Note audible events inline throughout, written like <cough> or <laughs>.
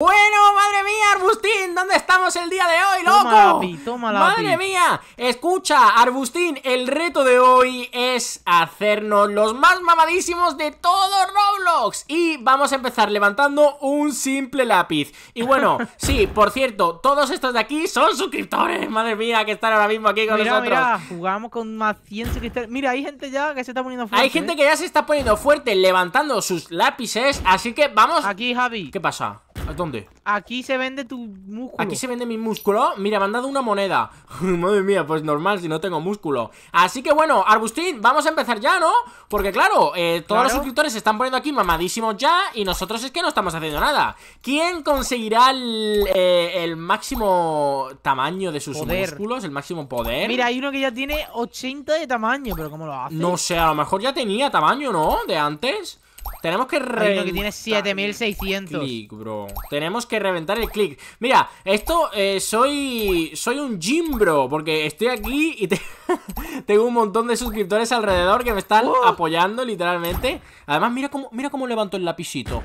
Bueno, madre mía, Arbustín, ¿dónde estamos el día de hoy, loco? Toma la madre mía, escucha, Arbustín, el reto de hoy es hacernos los más mamadísimos de todo Roblox Y vamos a empezar levantando un simple lápiz Y bueno, <laughs> sí, por cierto, todos estos de aquí son suscriptores, madre mía, que están ahora mismo aquí con nosotros Mira, jugamos con más 100 suscriptores Mira, hay gente ya que se está poniendo fuerte Hay gente ¿eh? que ya se está poniendo fuerte levantando sus lápices, así que vamos... Aquí, Javi ¿Qué pasa? ¿A dónde? Aquí se vende tu músculo. Aquí se vende mi músculo. Mira, me han dado una moneda. <laughs> Madre mía, pues normal si no tengo músculo. Así que bueno, Arbustín, vamos a empezar ya, ¿no? Porque claro, eh, todos los suscriptores se están poniendo aquí mamadísimos ya y nosotros es que no estamos haciendo nada. ¿Quién conseguirá el, eh, máximo tamaño de sus músculos? El máximo poder. Mira, hay uno que ya tiene 80 de tamaño, pero ¿cómo lo hace? No sé, a lo mejor ya tenía tamaño, ¿no? De antes. Tenemos que reventar. que tiene 7600. Click, bro. Tenemos que reventar el click. Mira, esto eh, soy. Soy un gym, bro. Porque estoy aquí y <laughs> tengo un montón de suscriptores alrededor que me están oh. apoyando, literalmente. Además, mira cómo, mira cómo levanto el lapicito.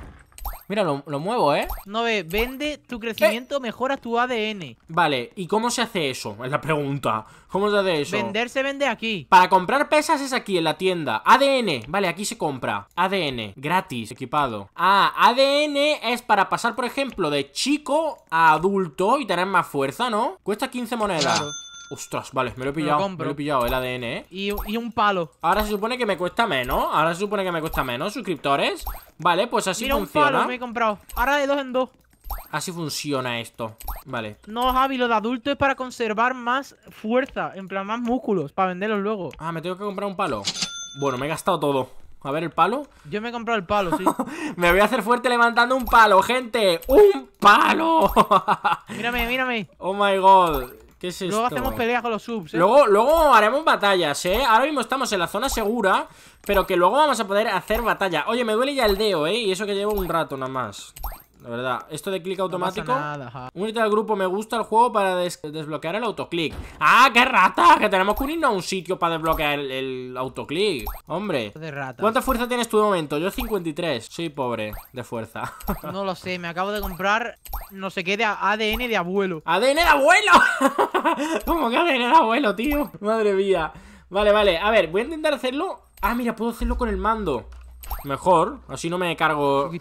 Mira, lo, muevo, ¿eh? No, ve, vende tu crecimiento, mejora tu ADN. Vale, ¿y cómo se hace eso? Es la pregunta. ¿Cómo se hace eso? Vender se vende aquí. Para comprar pesas es aquí, en la tienda. ADN. Vale, aquí se compra. ADN. Gratis, equipado. Ah, ADN es para pasar, por ejemplo, de chico a adulto y tener más fuerza, ¿no? Cuesta 15 monedas. Ostras, vale, me lo he pillado, me lo, he pillado, el ADN, ¿eh? Y, un palo Ahora se supone que me cuesta menos, ahora se supone que me cuesta menos, suscriptores Vale, pues así Mira, funciona un palo me he comprado, ahora de dos en dos Así funciona esto, vale No, Javi, lo de adulto es para conservar más fuerza, en plan, más músculos, para venderlos luego Ah, me tengo que comprar un palo Bueno, me he gastado todo a ver, ¿el palo? Yo me he comprado el palo, sí <laughs> Me voy a hacer fuerte levantando un palo, gente ¡Un palo! <laughs> mírame, mírame Oh my god luego hacemos peleas con los subs. ¿eh? Luego, luego haremos batallas, ¿eh? Ahora mismo estamos en la zona segura, pero que luego vamos a poder hacer batalla. Oye, me duele ya el dedo, ¿eh? Y eso que llevo un rato nada más la verdad. Esto de clic automático. No únete al grupo, me gusta el juego para desbloquear el autoclick. ¡Ah, qué rata! Que tenemos que unirnos a un sitio para desbloquear el, autoclick. Hombre. De rata. ¿Cuánta fuerza tienes tú de momento? Yo 53. Soy pobre de fuerza. <laughs> no lo sé, me acabo de comprar no sé qué de ADN de abuelo. ¡ADN de abuelo! <laughs> ¿Cómo que ADN de abuelo, tío? Madre mía. Vale, vale. A ver, voy a intentar hacerlo. Ah, mira, puedo hacerlo con el mando. Mejor, así no me cargo mi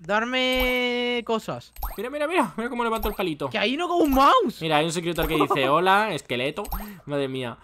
darme cosas. Mira, mira, mira, mira cómo levanto el palito. Que ahí no con un mouse. Mira, hay un suscriptor que dice, <laughs> hola, esqueleto. Madre mía.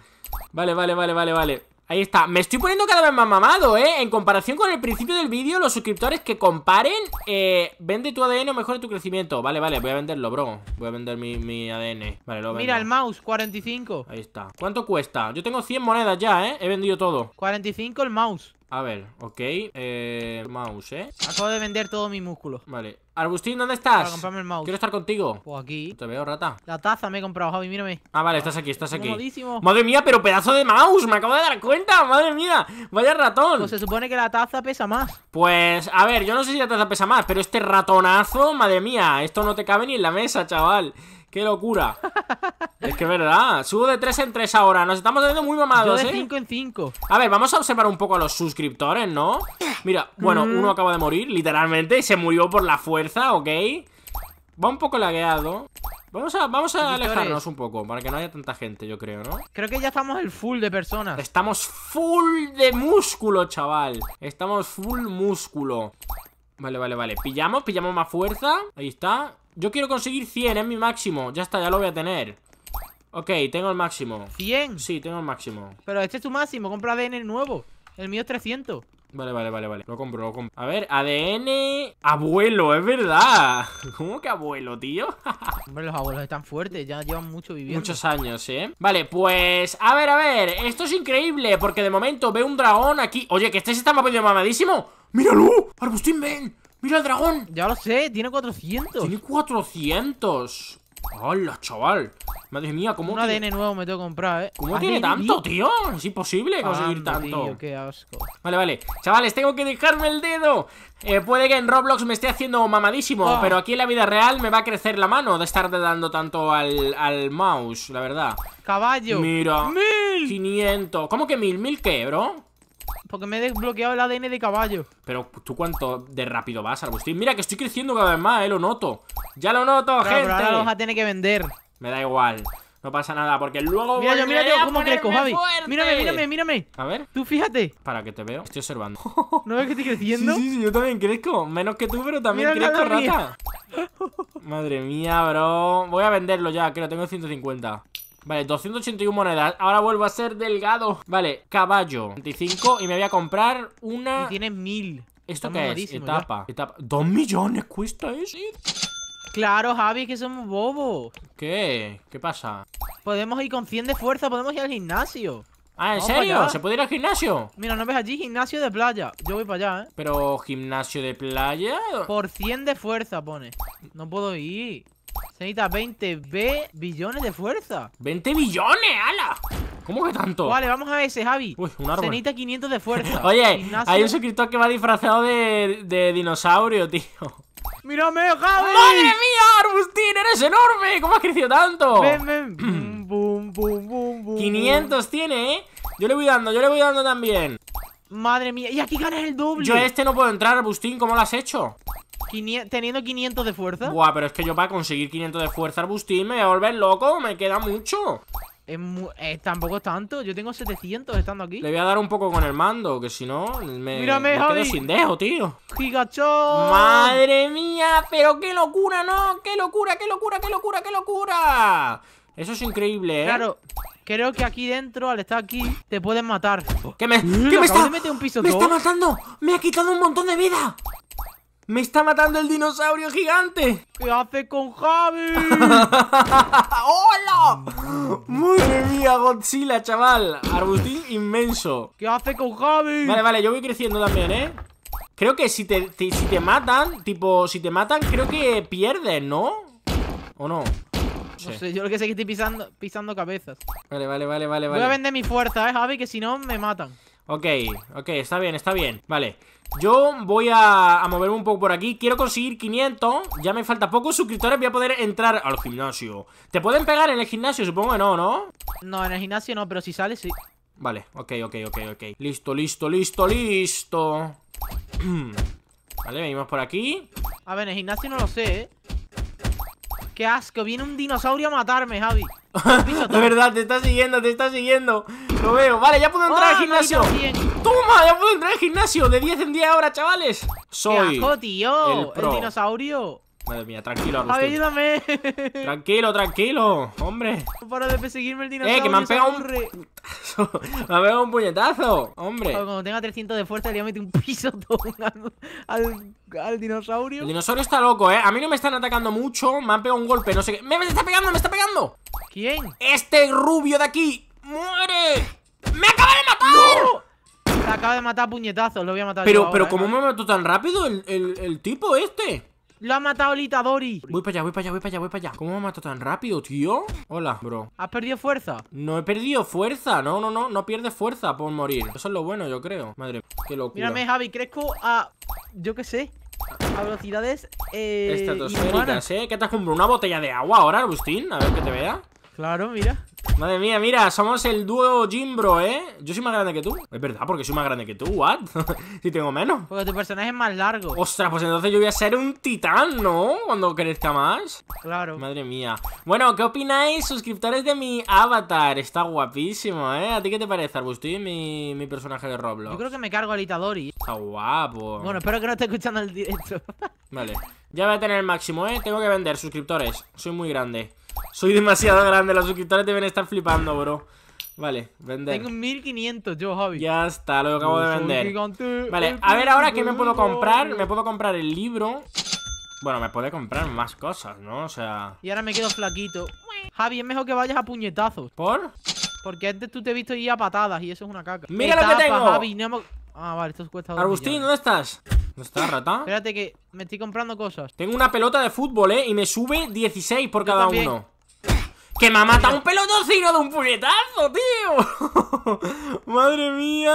Vale, vale, vale, vale, vale. Ahí está, me estoy poniendo cada vez más mamado, ¿eh? En comparación con el principio del vídeo, los suscriptores que comparen eh, Vende tu ADN o mejora tu crecimiento Vale, vale, voy a venderlo, bro Voy a vender mi, ADN Vale, lo Mira, el mouse, 45 Ahí está ¿Cuánto cuesta? Yo tengo 100 monedas ya, ¿eh? He vendido todo 45 el mouse a ver, ok. Eh, mouse, ¿eh? Acabo de vender todo mi músculo Vale. Arbustín, ¿dónde estás? Quiero estar contigo. Pues aquí. te veo, rata. La taza me he comprado, Javi, mírame. Ah, vale, estás aquí, estás aquí. Madre mía, pero pedazo de mouse. Me acabo de dar cuenta, madre mía. Vaya ratón. Pues se supone que la taza pesa más. Pues, a ver, yo no sé si la taza pesa más, pero este ratonazo, madre mía, esto no te cabe ni en la mesa, chaval. ¡Qué locura! es que es verdad, subo de 3 en 3 ahora. Nos estamos haciendo muy mamados, de 5 ¿eh? en 5. A ver, vamos a observar un poco a los suscriptores, ¿no? Mira, bueno, mm. uno acaba de morir, literalmente, y se murió por la fuerza, ¿ok? Va un poco lagueado. Vamos a, vamos a alejarnos un poco para que no haya tanta gente, yo creo, ¿no? Creo que ya estamos el full de personas. Estamos full de músculo, chaval. Estamos full músculo. Vale, vale, vale. Pillamos, pillamos más fuerza. Ahí está. Yo quiero conseguir 100, es mi máximo. Ya está, ya lo voy a tener. Ok, tengo el máximo. ¿100? Sí, tengo el máximo. Pero este es tu máximo, compra ADN nuevo. El mío es 300. Vale, vale, vale, vale. Lo compro, lo compro. A ver, ADN... Abuelo, es verdad. <laughs> ¿Cómo que abuelo, tío? <laughs> Hombre, los abuelos están fuertes, ya llevan mucho viviendo. Muchos años, ¿eh? Vale, pues... A ver, a ver. Esto es increíble, porque de momento veo un dragón aquí. Oye, que este se está mamadísimo. ¡Míralo! ¡Arbustín, ven! ¡Mira el dragón! Ya lo sé, tiene 400. ¡Tiene 400! ¡Hola, chaval! Madre mía, ¿cómo Un ADN nuevo me tengo que comprar, ¿eh? ¿Cómo tiene tanto, tío? Es imposible conseguir tanto tío, qué asco Vale, vale Chavales, tengo que dejarme el dedo eh, Puede que en Roblox me esté haciendo mamadísimo ah. Pero aquí en la vida real me va a crecer la mano De estar dando tanto al, al mouse, la verdad Caballo Mira ¡Mil! 500 ¿Cómo que mil? ¿Mil qué, bro? Porque me he desbloqueado el ADN de caballo Pero tú cuánto de rápido vas, Agustín Mira que estoy creciendo cada vez más, eh, lo noto Ya lo noto, gente pero ahora lo vas a tener que vender Me da igual no pasa nada, porque luego Mira yo, mírate cómo crezco, Javi Mírame, mírame, mírame A ver Tú fíjate Para que te veo Estoy observando <laughs> ¿No ves que estoy creciendo? Sí, sí, yo también crezco Menos que tú, pero también crezco, rata Madre mía, bro Voy a venderlo ya, que lo tengo 150 Vale, 281 monedas. Ahora vuelvo a ser delgado. Vale, caballo. 25 y me voy a comprar una... Y tiene mil. ¿Esto qué es? Etapa, ¿Dos millones cuesta eso? Claro, Javi, que somos bobos. ¿Qué? ¿Qué pasa? Podemos ir con 100 de fuerza, podemos ir al gimnasio. Ah, ¿en serio? ¿Se puede ir al gimnasio? Mira, no ves allí gimnasio de playa. Yo voy para allá, ¿eh? ¿Pero gimnasio de playa? Por 100 de fuerza, pone. No puedo ir. Se necesita 20 B billones de fuerza. ¡20 billones, ala! ¿Cómo que tanto? Vale, vamos a ese, Javi. Uy, un árbol. Se necesita 500 de fuerza. <laughs> Oye, hay un suscriptor que va disfrazado de, dinosaurio, tío. ¡Mírame, Javi! ¡Madre mía, Arbustín! ¡Eres enorme! ¿Cómo has crecido tanto? Ven, ven. <clears throat> bum, bum, bum, bum, 500 tiene, ¿eh? Yo le voy dando, yo le voy dando también. Madre mía, y aquí ganas el doble. Yo este no puedo entrar, Arbustín. ¿Cómo lo has hecho? teniendo 500 de fuerza. Buah, pero es que yo para conseguir 500 de fuerza arbustín me voy a volver loco, me queda mucho. Es eh, tampoco es tanto, yo tengo 700 estando aquí. Le voy a dar un poco con el mando, que si no me, quedo sin dejo, tío. ¡Gigachón! ¡Madre mía! ¡Pero qué locura, no! ¡Qué locura, qué locura, qué locura, qué locura! Eso es increíble, ¿eh? Claro, creo que aquí dentro, al estar aquí, te pueden matar. ¿Qué me, ¿Qué me está? ¡Me está matando! ¡Me ha quitado un montón de vida! ¡Me está matando el dinosaurio gigante! ¿Qué hace con Javi? <laughs> ¡Hola! ¡Madre mía, Godzilla, chaval! Arbutín inmenso. ¿Qué hace con Javi? Vale, vale, yo voy creciendo también, ¿eh? Creo que si te, si te matan, tipo, si te matan, creo que pierdes, ¿no? ¿O no? No sé, yo lo que sé es que estoy pisando, pisando cabezas. Vale, vale, vale, vale. Voy a vender mi fuerza, eh, Javi, que si no me matan. Ok, ok, está bien, está bien. Vale. Yo voy a, moverme un poco por aquí Quiero conseguir 500 Ya me falta pocos suscriptores Voy a poder entrar al gimnasio ¿Te pueden pegar en el gimnasio? Supongo que no, ¿no? No, en el gimnasio no, pero si sales sí Vale, ok, ok, ok, ok Listo, listo, listo, listo <clears throat> Vale, venimos por aquí A ver, en el gimnasio no lo sé, ¿eh? ¡Qué asco! Viene un dinosaurio a matarme, Javi <laughs> De verdad, te está siguiendo, te está siguiendo Lo veo Vale, ya puedo entrar ah, al gimnasio ¡Toma! Ya puedo entrar al gimnasio de 10 en 10 ahora, chavales. Soy. ¡Qué tío! El, dinosaurio! Madre mía, tranquilo, Agustín. ¡Ayúdame! Tranquilo, tranquilo, hombre. para de perseguirme el dinosaurio. ¡Eh, que me han pegado un. <laughs> me han pegado un puñetazo, hombre. Cuando tenga 300 de fuerza, le voy a meter un piso todo al, dinosaurio. El dinosaurio está loco, eh. A mí no me están atacando mucho. Me han pegado un golpe, no sé qué. ¡Me, me está pegando, me está pegando! ¿Quién? Este rubio de aquí. ¡Muere! ¡Me acaba de matar! acaba de matar puñetazos, lo voy a matar Pero, pero ¿eh? ¿cómo me mató tan rápido el, tipo este? Lo ha matado Litadori. Voy para allá, voy para allá, voy para allá, voy para allá. ¿Cómo me ha matado tan rápido, tío? Hola, bro. ¿Has perdido fuerza? No he perdido fuerza. No, no, no. No pierdes fuerza por morir. Eso es lo bueno, yo creo. Madre, qué locura. Mírame, Javi, crezco a... Yo qué sé. A velocidades... Eh, Estratosféricas, ¿eh? ¿Qué te has comprado? ¿Una botella de agua ahora, Agustín? A ver que te vea. Claro, mira. Madre mía, mira, somos el dúo Jimbro, ¿eh? Yo soy más grande que tú Es verdad, porque soy más grande que tú, what? <laughs> si tengo menos Porque tu personaje es más largo Ostras, pues entonces yo voy a ser un titán, ¿no? Cuando crezca más Claro Madre mía Bueno, ¿qué opináis, suscriptores de mi avatar? Está guapísimo, ¿eh? ¿A ti qué te parece, Arbustín, mi, personaje de Roblox? Yo creo que me cargo al Itadori Está guapo Bueno, espero que no esté escuchando el directo <laughs> Vale ya voy a tener el máximo, ¿eh? Tengo que vender suscriptores Soy muy grande soy demasiado grande, los suscriptores deben estar flipando, bro Vale, vender Tengo 1500 yo, Javi Ya está, lo acabo de vender Vale, a ver ahora qué me puedo comprar Me puedo comprar el libro Bueno, me puede comprar más cosas, ¿no? O sea... Y ahora me quedo flaquito Javi, es mejor que vayas a puñetazos ¿Por? Porque antes tú te he visto ir a patadas y eso es una caca Mira lo que tengo Javi, no Ah, vale, esto cuesta dos ¿dónde estás? ¿Dónde estás, rata? <laughs> Espérate que me estoy comprando cosas. Tengo una pelota de fútbol, ¿eh? Y me sube 16 por cada uno. ¡Que me ha matado un pelotocino de un puñetazo, tío! <laughs> madre mía,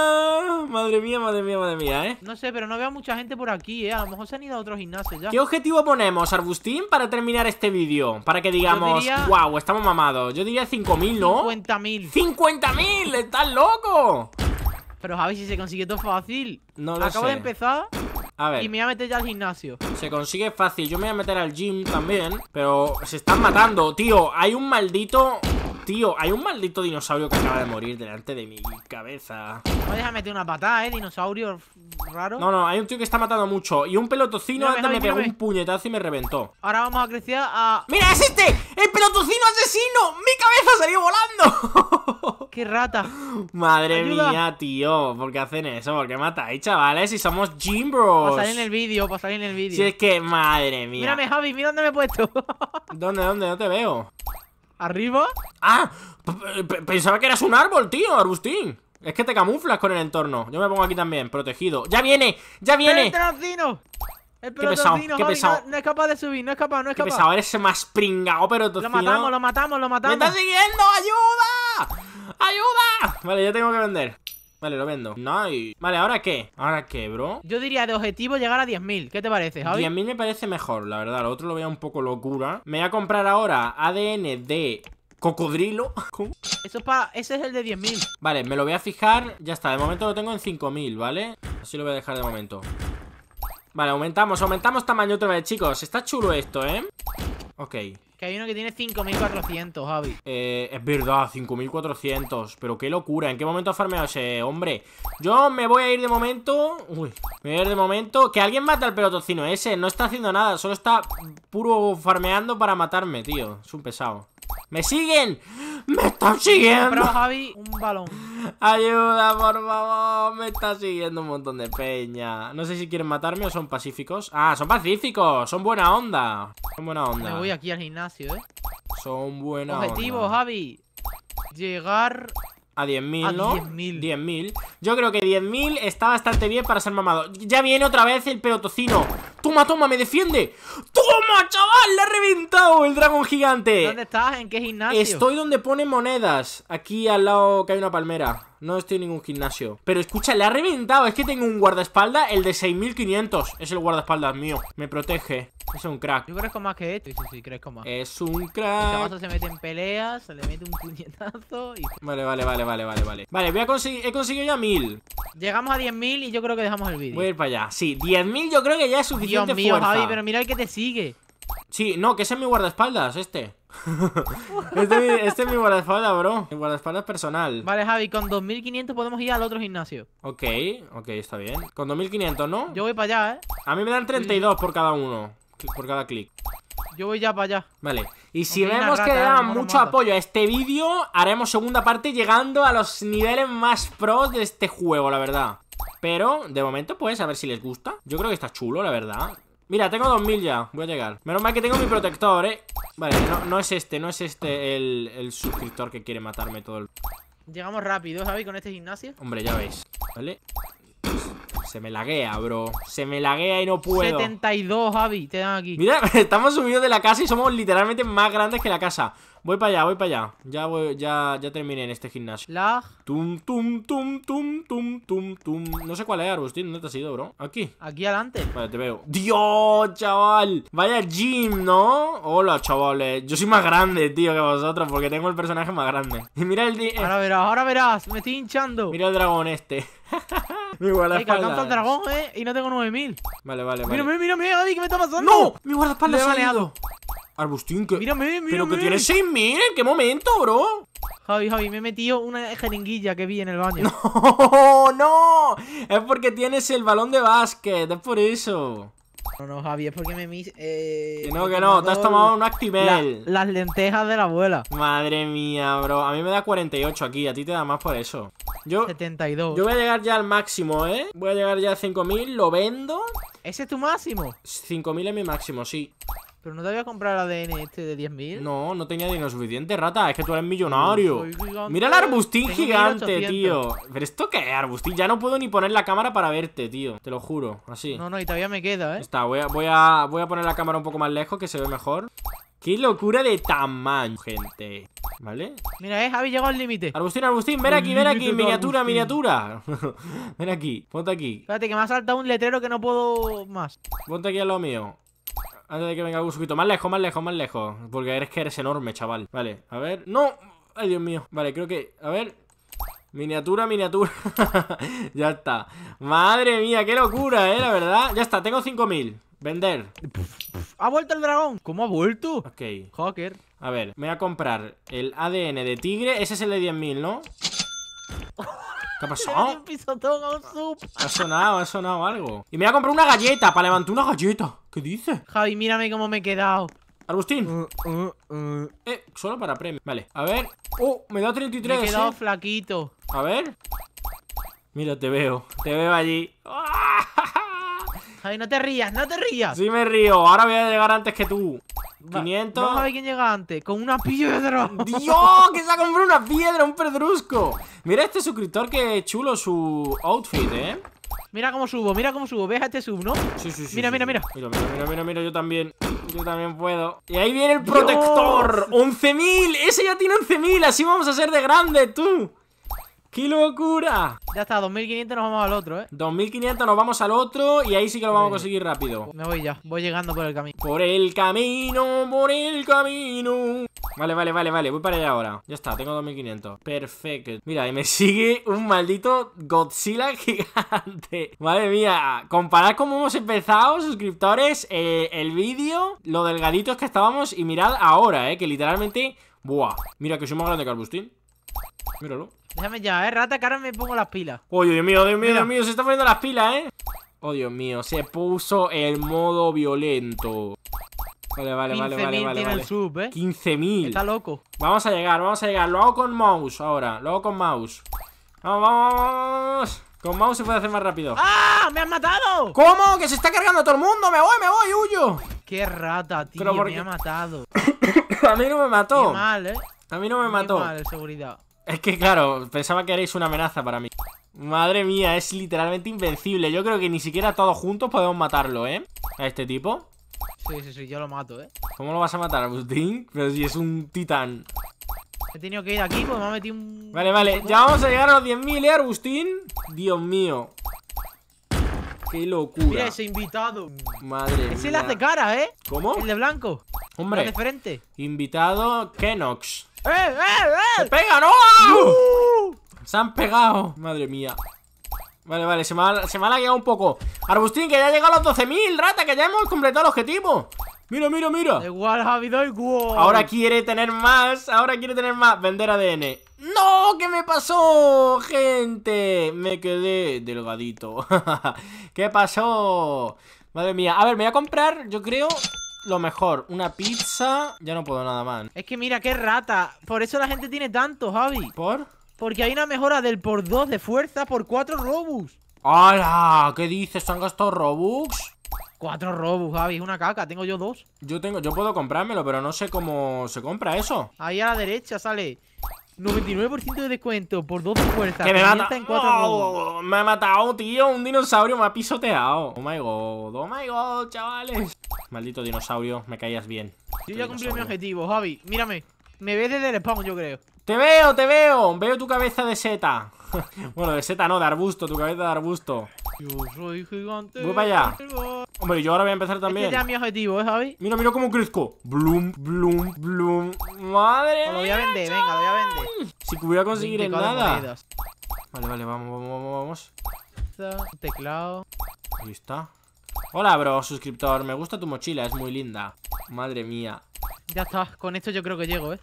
madre mía, madre mía, madre mía, ¿eh? No sé, pero no veo mucha gente por aquí, ¿eh? A lo mejor se han ido a otro gimnasio, ya. ¿Qué objetivo ponemos, Arbustín, para terminar este vídeo? Para que digamos, guau, wow, estamos mamados. Yo diría 5.000, ¿no? 50.000. ¡50.000! ¡Estás loco! Pero Javi, si se consigue todo fácil. Acabo de empezar. A ver. Y me voy a meter ya al gimnasio. Se consigue fácil. Yo me voy a meter al gym también. Pero se están matando, tío. Hay un maldito. Tío, hay un maldito dinosaurio que acaba de morir delante de mi cabeza. No deja meter una patada, eh, dinosaurio raro. No, no, hay un tío que está matando mucho. Y un pelotocino anda, me pegó un puñetazo y me reventó. Ahora vamos a crecer a. ¡Mira, es este! ¡El pelotocino asesino! ¡Mi cabeza salió volando! <laughs> ¡Qué rata! Madre mía, tío. ¿Por qué hacen eso? ¿Por qué matáis, chavales? Si somos Jimbros. Bros. salir en el vídeo, para salir en el vídeo. Si es que, madre mía. Mírame, Javi, mira dónde me he puesto. <laughs> ¿Dónde, dónde? No te veo. ¿Arriba? ¡Ah! Pensaba que eras un árbol, tío, Arbustín. Es que te camuflas con el entorno. Yo me pongo aquí también, protegido. ¡Ya viene! ¡Ya viene! Este ¡El El qué pesado, qué pesado. No, es capaz de subir, no es capaz, no es capaz. Qué pesado, eres más pringado, pero Lo matamos, lo matamos, lo matamos. ¡Me está siguiendo! ¡Ayuda! ¡Ayuda! Vale, yo tengo que vender. Vale, lo vendo. Nice. Vale, ¿ahora qué? ¿Ahora qué, bro? Yo diría de objetivo llegar a 10.000. ¿Qué te parece, Javi? 10.000 me parece mejor, la verdad. Lo otro lo veo un poco locura. Me voy a comprar ahora ADN de ¿Cocodrilo? <laughs> ¿Cómo? Eso es para... Ese es el de 10.000 Vale, me lo voy a fijar Ya está, de momento lo tengo en 5.000, ¿vale? Así lo voy a dejar de momento Vale, aumentamos, aumentamos tamaño otra vez, chicos Está chulo esto, ¿eh? Ok. Que hay uno que tiene 5.400, Javi. Eh, es verdad, 5.400. Pero qué locura. ¿En qué momento ha farmeado ese hombre? Yo me voy a ir de momento. Uy, me voy a ir de momento. Que alguien mata al pelotocino ese. No está haciendo nada. Solo está puro farmeando para matarme, tío. Es un pesado. ¡Me siguen! ¡Me están siguiendo! Pero Javi, un balón. Ayuda, por favor. Me está siguiendo un montón de peña. No sé si quieren matarme o son pacíficos. Ah, son pacíficos. Son buena onda. Son buena onda. Me voy aquí al gimnasio, eh. Son buena Objetivo, Javi. Llegar a 10.000, ¿no? 10.000 10.000 Yo creo que 10.000 está bastante bien para ser mamado Ya viene otra vez el pelotocino Toma, toma, me defiende ¡Toma, chaval! ¡Le ha reventado el dragón gigante! ¿Dónde estás? ¿En qué gimnasio? Estoy donde pone monedas Aquí al lado que hay una palmera No estoy en ningún gimnasio Pero escucha, le ha reventado Es que tengo un guardaespaldas El de 6.500 Es el guardaespaldas mío Me protege es un crack. Yo crezco más que esto. Sí, sí, sí, crezco más. Es un crack. se mete en peleas, se le mete un puñetazo y... Vale, vale, vale, vale, vale, vale. Vale, voy a conseguir... He conseguido ya mil. Llegamos a 10.000 y yo creo que dejamos el vídeo. Voy a ir para allá. Sí, 10.000 yo creo que ya es suficiente Dios mío, fuerza. Javi, pero mira el que te sigue. Sí, no, que ese es mi guardaespaldas, este. <laughs> Este, este, es mi guardaespaldas, bro. Mi guardaespaldas personal. Vale, Javi, con 2500 podemos ir al otro gimnasio. Ok, ok, está bien. Con 2500, ¿no? Yo voy para allá, ¿eh? A mí me dan 32 por cada uno por cada clic. Yo voy ya para allá. Vale. Y si vemos que le dan mucho apoyo a este vídeo, haremos segunda parte llegando a los niveles más pros de este juego, la verdad. Pero, de momento, pues, a ver si les gusta. Yo creo que está chulo, la verdad. Mira, tengo 2000 ya, voy a llegar Menos mal que tengo mi protector, eh Vale, no, es este, no es este el, suscriptor que quiere matarme todo el... Llegamos rápido, ¿sabéis? Con este gimnasio Hombre, ya veis, ¿vale? se me laguea, bro. Se me laguea y no puedo. 72, Javi, te dan aquí. Mira, <laughs> estamos subidos de la casa y somos literalmente más grandes que la casa. Voy para allá, voy para allá. Ya voy, ya, ya terminé en este gimnasio. Lag. Tum, tum, tum, tum, tum, tum, tum. No sé cuál es, Arbustín, ¿Dónde te has ido, bro? Aquí. Aquí adelante. Vale, te veo. ¡Dios, chaval! Vaya gym, ¿no? Hola, chavales. Yo soy más grande, tío, que vosotros, porque tengo el personaje más grande. Y mira el... Eh. Ahora verás, ahora verás. Me estoy hinchando. Mira el dragón este. <laughs> Mi guardaespaldas. Me el dragón, eh. Y no tengo 9000. Vale, vale, vale. Mira, mira, mira, mira, me está pasando? ¡No! Mi guardaespaldas ha salido. Arbustín, que... Mírame, mírame. Pero que tienes 6.000, ¿en qué momento, bro? Javi, Javi, me he metido una jeringuilla que vi en el baño. <laughs> ¡No! ¡No! Es porque tienes el balón de básquet, es por eso. No, no, Javi, es porque me... Eh, que no, que no, te has tomado un Actimel. las lentejas de la abuela. Madre mía, bro. A mí me da 48 aquí, a ti te da más por eso. Yo, 72. Yo voy a llegar ya al máximo, ¿eh? Voy a llegar ya a 5.000, lo vendo. ¿Ese es tu máximo? 5.000 es mi máximo, sí. ¿Pero no te había comprado el ADN este de 10.000? No, no tenía dinero suficiente, rata. Es que tú eres millonario. Mira el arbustín gigante, tío. ¿Pero esto qué es, arbustín? Ya no puedo ni poner la cámara para verte, tío. Te lo juro, así. No, no, y todavía me queda, ¿eh? Está, voy a, voy a, poner la cámara un poco más lejos, que se ve mejor. ¡Qué locura de tamaño, gente! ¿Vale? Mira, eh, Javi, llegó al límite. Arbustín, Arbustín, ven aquí, ven aquí, miniatura, miniatura. <laughs> ven aquí, ponte aquí. Espérate, que me ha saltado un letrero que no puedo más. Ponte aquí a lo mío. Antes de que venga un suquito. Más lejos, más lejos, más lejos. Porque eres que eres enorme, chaval. Vale, a ver. ¡No! ¡Ay, Dios mío! Vale, creo que... A ver... Miniatura, miniatura. <laughs> ya está. Madre mía, qué locura, eh, la verdad. Ya está, tengo 5000. Vender. ¡Ha vuelto el dragón! ¿Cómo ha vuelto? Ok. Joker. A ver, me voy a comprar el ADN de tigre. Ese es el de 10.000, ¿no? <laughs> ¿Qué ha pasado? Ha sonado, ha sonado algo. Y me voy a comprar una galleta para levantar una galleta. ¿Qué dice? Javi, mírame cómo me he quedado. Agustín. Mm, mm, mm. Eh, solo para premio. Vale, a ver. Oh, me da 33. Me he quedado ¿eh? flaquito. A ver. Mira, te veo. Te veo allí. Javi, no te rías, no te rías. Sí me río. Ahora voy a llegar antes que tú. 500. Vamos a ver quién llega antes. Con una piedra. ¡Dios! Que se ha comprado una piedra, un pedrusco. Mira este suscriptor que chulo su outfit, ¿eh? Mira cómo subo, mira cómo subo. ¿Ves a este sub, no? Sí, sí, sí. Mira, mira, mira. Mira, mira, mira, mira, mira, yo también. Yo también puedo. Y ahí viene el protector. ¡11.000! Ese ya tiene 11.000. Así vamos a ser de grande, tú. ¡Qué locura! Ya está, 2500 nos vamos al otro, ¿eh? 2500 nos vamos al otro y ahí sí que lo vamos a conseguir rápido. Me voy ya, voy llegando por el camino. Por el camino, por el camino. Vale, vale, vale, vale, voy para allá ahora Ya está, tengo 2500, perfecto Mira, y me sigue un maldito Godzilla <laughs> gigante Madre mía, comparad cómo hemos empezado Suscriptores, eh, el vídeo Lo delgaditos que estábamos Y mirad ahora, eh, que literalmente Buah, mira que soy más grande que Arbustín Míralo. Déjame ya, eh, rata, que ahora me pongo las pilas. Oh, Dios mío, Dios mío, Dios mío, se está poniendo las pilas, eh. Oh, Dios mío, se puso el modo violento. Vale, vale, vale, vale, vale. vale. ¿eh? 15.000. Está loco. Vamos a llegar, vamos a llegar. Lo hago con mouse ahora. Lo hago con mouse. Vamos, vamos. Con mouse se puede hacer más rápido. ¡Ah! ¡Me han matado! ¿Cómo? ¡Que se está cargando todo el mundo! ¡Me voy, me voy, huyo! ¡Qué rata, tío! Me ha matado. <coughs> a mí no me mató. Qué mal, eh. A mí no me mató. Es que claro, pensaba que erais una amenaza para mí. Madre mía, es literalmente invencible. Yo creo que ni siquiera todos juntos podemos matarlo, ¿eh? A este tipo. Sí, sí, sí, yo lo mato, ¿eh? ¿Cómo lo vas a matar, Agustín? Pero si es un titán. He tenido que ir aquí pues me ha metido un... Vale, vale, ya vamos a llegar a los 10.000, ¿eh, Agustín? Dios mío. Qué locura. Mira ese invitado. Madre ese le hace cara, ¿eh? ¿Cómo? El de blanco. Hombre. Invitado Kenox. ¡Eh, eh, eh! ¡Se pega, no! ¡Uh! Se han pegado. Madre mía. Vale, vale, se me, ha, se lagueado un poco. Arbustín, que ya ha llegado a los 12.000, rata, que ya hemos completado el objetivo. Mira, mira, mira. igual, Javi, da igual. Ahora quiere tener más, ahora quiere tener más. Vender ADN. ¡No! ¿Qué me pasó, gente? Me quedé delgadito. <laughs> ¿Qué pasó? Madre mía. A ver, me voy a comprar, yo creo lo mejor, una pizza. Ya no puedo nada más. Es que mira, qué rata. Por eso la gente tiene tanto, Javi. ¿Por? Porque hay una mejora del por 2 de fuerza por 4 Robux. ¡Hala! ¿Qué dices? ¿Se han gastado Robux? 4 Robux, Javi. Es una caca. Tengo yo dos. Yo tengo, yo puedo comprármelo, pero no sé cómo se compra eso. Ahí a la derecha sale 99% de descuento por dos fuerzas Que me mata. En oh, me ha matado, tío. Un dinosaurio me ha pisoteado. Oh my god. Oh my god, chavales. Maldito dinosaurio, me caías bien. Yo ya cumplí mi objetivo, Javi. Mírame. Me ves desde el spawn, yo creo. Te veo, te veo. Veo tu cabeza de seta. <laughs> bueno, de seta no, de arbusto, tu cabeza de arbusto. Yo soy gigante. Voy para allá. Este Hombre, yo ahora voy a empezar este también. Este es mi objetivo, ¿eh, Javi? Mira, mira cómo crezco. Bloom, bloom, bloom. Madre pues Lo voy a vender, venga, lo voy a vender. Si que voy a conseguir en nada. Vale, vale, vamos, vamos, vamos, vamos. Teclado. Ahí está. Hola, bro, suscriptor. Me gusta tu mochila, es muy linda. Madre mía. Ya está, con esto yo creo que llego, ¿eh?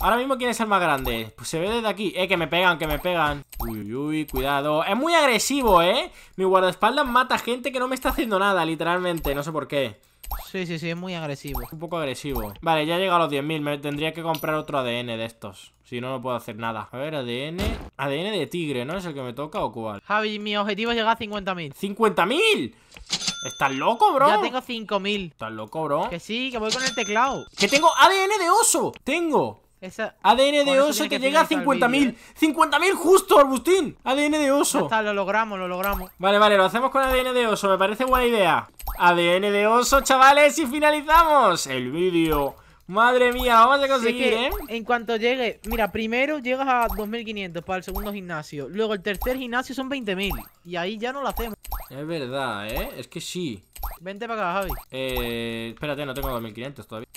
Ahora mismo quién es más grande Pues se ve desde aquí Eh, que me pegan, que me pegan uy, uy, cuidado Es muy agresivo, ¿eh? Mi guardaespaldas mata gente que no me está haciendo nada, literalmente No sé por qué Sí, sí, sí, es muy agresivo. es Un poco agresivo. Vale, ya he llegado a los 10.000. Me tendría que comprar otro ADN de estos. Si no, no puedo hacer nada. A ver, ADN... ADN de tigre, ¿no? ¿Es el que me toca o cuál? Javi, mi objetivo es llegar a 50.000. ¡50.000! ¿Estás loco, bro? Ya tengo 5.000. ¿Estás loco, bro? Que sí, que voy con el teclado. ¡Que tengo ADN de oso! ¡Tengo! ADN de oso que, llega a 50.000. ¡50.000 ¿eh? justo, Agustín! ADN de oso. lo logramos, lo logramos. Vale, vale, lo hacemos con ADN de oso. Me parece buena idea. ADN de oso, chavales. Y finalizamos el vídeo. Madre mía, vamos a conseguir, ¿eh? ¿eh? En cuanto llegue, mira, primero llegas a 2.500 para el segundo gimnasio. Luego el tercer gimnasio son 20.000. Y ahí ya no lo hacemos. Es verdad, ¿eh? Es que sí. Vente para acá, Javi. Eh, espérate, no tengo 2.500 todavía.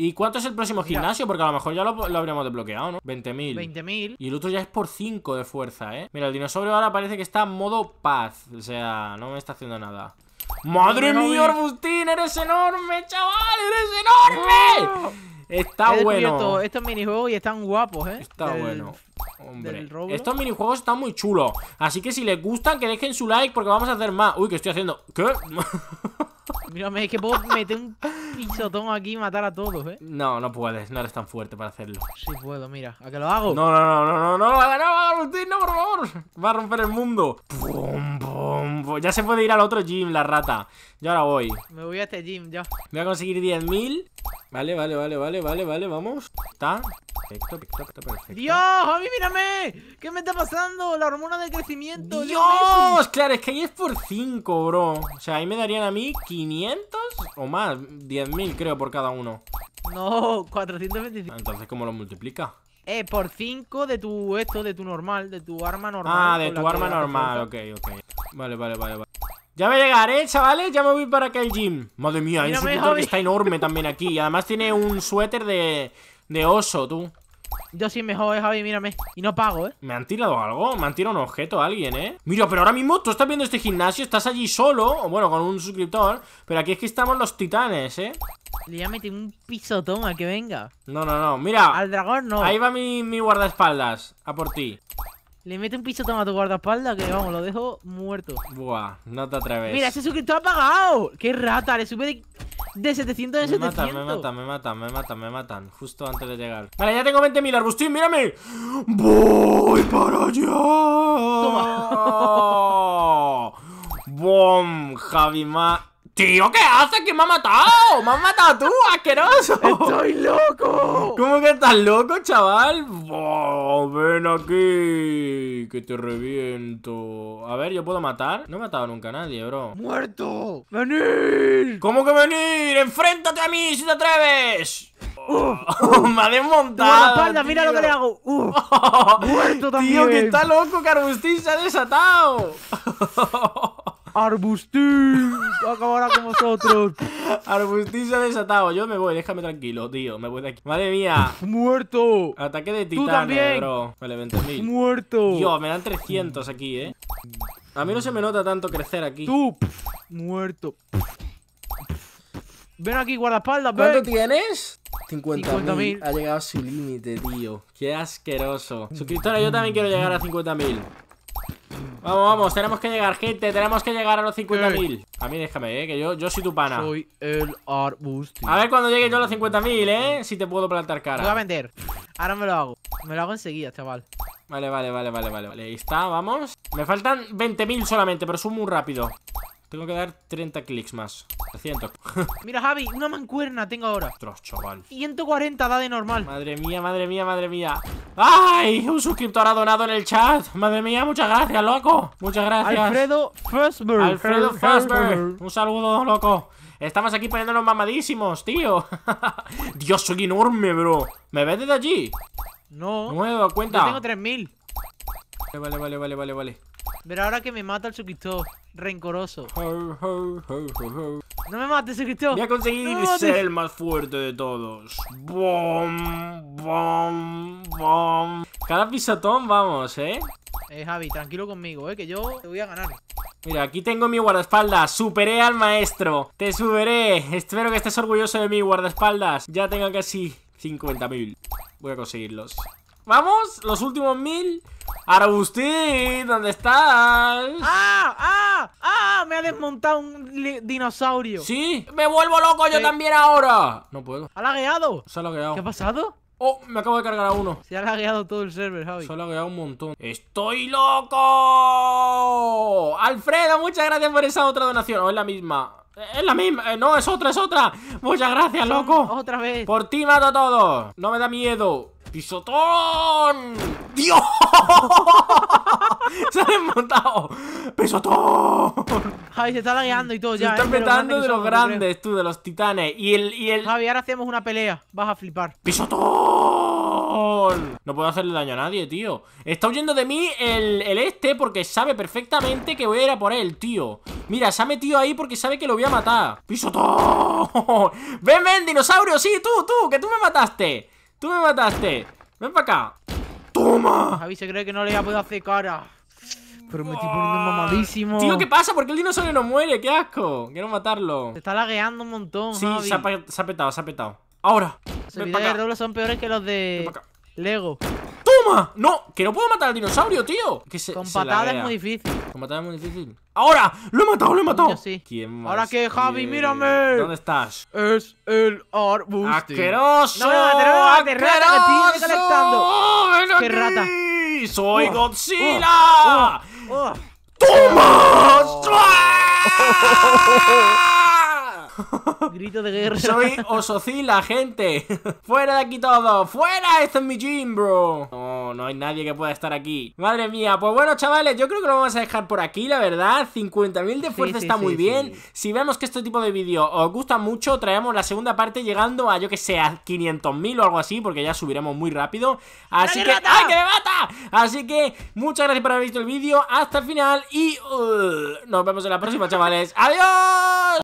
¿Y cuánto es el próximo gimnasio? Porque a lo mejor ya lo, habríamos desbloqueado, ¿no? 20.000. 20.000. Y el otro ya es por 5 de fuerza, ¿eh? Mira, el dinosaurio ahora parece que está en modo paz. O sea, no me está haciendo nada. ¡Madre mía, Arbustín! ¡Eres enorme, chaval! ¡Eres enorme! Ah. Está bueno. Estos minijuegos y están guapos, ¿eh? Está bueno. Hombre, estos minijuegos están muy chulos. Así que si les gustan, que dejen su like porque vamos a hacer más. Uy, que estoy haciendo? ¿Qué? <laughs> Mírame, es que puedo meter un pisotón aquí y matar a todos, ¿eh? No, no puedes, no eres tan fuerte para hacerlo. Sí puedo, mira, ¿a que lo hago? No, no, no, no, no, no, no, no, no, no, por favor. Va a romper el mundo. no, ya se puede ir al otro gym, la rata. Yo ahora voy. Me voy a este gym, ya. Voy a conseguir 10.000. Vale, vale, vale, vale, vale, vale, vamos. Está. Perfecto, perfecto, perfecto. ¡Dios! ¡A mí mírame! ¿Qué me está pasando? La hormona de crecimiento. Dios claro, es que ahí es por 5, bro. O sea, ahí me darían a mí 500 o más. 10.000 creo por cada uno. No, 425. Entonces, ¿cómo lo multiplica? Eh, por 5 de tu esto, de tu normal, de tu arma normal. Ah, de tu arma normal, ok, ok. Vale, vale, vale, Ya me llegaré, eh, chavales, ya me voy para acá al gym. Madre mía, hay un que está enorme también aquí. Y además tiene un suéter de, de oso, tú. Yo me mejor, eh, Javi, mírame. Y no pago, ¿eh? Me han tirado algo, me han tirado un objeto a alguien, ¿eh? Mira, pero ahora mismo tú estás viendo este gimnasio, estás allí solo, o bueno, con un suscriptor, pero aquí es que estamos los titanes, ¿eh? Le voy a meter un pisotón a que venga. No, no, no, mira. Al dragón no. Ahí va mi, guardaespaldas, a por ti. Le mete un pisotón a tu guardaespaldas que vamos, lo dejo muerto. Buah, no te atreves. Mira, ese suscriptor ha pagado. ¡Qué rata! Le supe de de 700 en me matan, Me matan, me matan, me matan, me matan Justo antes de llegar Vale, ya tengo 20.000 Arbustín, mírame Voy para allá Toma Bom, Javima Tío, ¿qué haces? ¿Quién me ha matado? ¡Me has matado tú, asqueroso! ¡Estoy loco! ¿Cómo que estás loco, chaval? ven aquí, que te reviento. A ver, ¿yo puedo matar? No he matado nunca a nadie, bro. ¡Muerto! ¡Venir! ¿Cómo que venir? ¡Enfréntate a mí si te atreves! <laughs> me ha desmontado. mira lo que le hago. <laughs> muerto también. Tío, que está loco, Carbustín se ha desatado. <laughs> Arbustín acabará con vosotros. <laughs> Arbustín se ha desatado. Yo me voy, déjame tranquilo, tío. Me voy de aquí. Madre mía. <laughs> Muerto. Ataque de titanes, bro. Vale, 20.000. Muerto. Dios, me dan 300 aquí, eh. A mí no se me nota tanto crecer aquí. Tú, muerto. Ven aquí, guardaespaldas, ven. ¿Cuánto tienes? 50.000. ha llegado a su límite, tío. Qué asqueroso. Suscriptor, yo también quiero llegar a 50.000. Vamos, vamos, tenemos que llegar, gente Tenemos que llegar a los 50.000 A mí déjame, eh, que yo, yo soy tu pana Soy el arbusto A ver cuando llegue yo a los 50.000, eh Si te puedo plantar cara Voy a vender Ahora me lo hago Me lo hago enseguida, chaval Vale, vale, vale, vale, vale Ahí está, vamos Me faltan 20.000 solamente Pero un muy rápido tengo que dar 30 clics más 300 <laughs> Mira, Javi, una mancuerna tengo ahora 140 da de normal Madre mía, madre mía, madre mía ¡Ay! Un suscriptor ha donado en el chat Madre mía, muchas gracias, loco Muchas gracias Alfredo Fassberg Alfredo Un saludo, loco Estamos aquí poniéndonos mamadísimos, tío <laughs> Dios, soy enorme, bro ¿Me ves desde allí? No No cuenta Yo tengo 3000 Vale, vale, vale, vale, vale pero ahora que me mata el Sukito, rencoroso. no me mates, Sukito. Voy a conseguir ser el más fuerte de todos. Cada pisotón vamos, ¿eh? Eh, Javi, tranquilo conmigo, ¿eh? Que yo te voy a ganar. Mira, aquí tengo mi guardaespaldas. Superé al maestro. Te superé. Espero que estés orgulloso de mi guardaespaldas. Ya tengo casi 50.000. Voy a conseguirlos. Vamos, los últimos mil. Arbustín, ¿dónde estás? ¡Ah! ¡Ah! ¡Ah! Me ha desmontado un dinosaurio. Sí, me vuelvo loco yo también ahora. No puedo. ¿Ha lagueado? Se ha lagueado. ¿Qué ha pasado? Oh, me acabo de cargar a uno. Se ha lagueado todo el server, Javi. Se ha lagueado un montón. ¡Estoy loco! Alfredo, muchas gracias por esa otra donación. O oh, es la misma. Es la misma, eh, no, es otra, es otra Muchas gracias, loco Otra vez Por ti mato a todos No me da miedo ¡Pisotón! ¡Dios! <laughs> ¡Se ha desmontado! ¡Pisotón! Javi, se está dañando y todo ya. Se está eh, de los grandes, tú, de los titanes. Y el, y el. Javi, ahora hacemos una pelea. Vas a flipar. ¡Pisotón! No puedo hacerle daño a nadie, tío. Está huyendo de mí el, el este porque sabe perfectamente que voy a ir a por él, tío. Mira, se ha metido ahí porque sabe que lo voy a matar. ¡Pisotón! <laughs> ¡Ven, ven, dinosaurio! ¡Sí, tú, tú! ¡Que tú me mataste! ¡Tú me mataste! ¡Ven para acá! ¡Toma! Javi se cree que no le había podido hacer cara. Pero me estoy poniendo ah. mamadísimo. Tío, ¿qué pasa? ¿Por qué el dinosaurio no muere? ¡Qué asco! Quiero matarlo. Se está lagueando un montón, Sí, Javi. Se, ha, se ha, petado, se ha petado. ¡Ahora! Los videos de son peores que los de... Lego. ¡Toma! ¡No! ¡Que no puedo matar al dinosaurio, tío! Que Con patada es muy difícil. Con patada es muy difícil. ¡Ahora! ¡Lo he matado, lo he matado! sí. ¿Quién más ¡Ahora que Javi, mírame! ¿Dónde estás? Es el arbusto. ¡Asqueroso! ¡No me mates, no me mates! ¡Rata, ¡Qué rata! ¡Soy oh, Godzilla! Oh, oh, ¡Toma! <laughs> <laughs> Grito de guerra. Soy osocila, gente. <laughs> ¡Fuera de aquí todo. ¡Fuera! ¡Esto es mi gym, bro! No, no hay nadie que pueda estar aquí. Madre mía. Pues bueno, chavales, yo creo que lo vamos a dejar por aquí, la verdad. 50.000 de fuerza está muy bien. Si vemos que este tipo de vídeo os gusta mucho, traemos la segunda parte llegando a, yo que sé, a 500.000 o algo así, porque ya subiremos muy rápido. Así que... ¡Ay, que me mata! Así que muchas gracias por haber visto el vídeo hasta el final y uh, nos vemos en la próxima, chavales. ¡Adiós!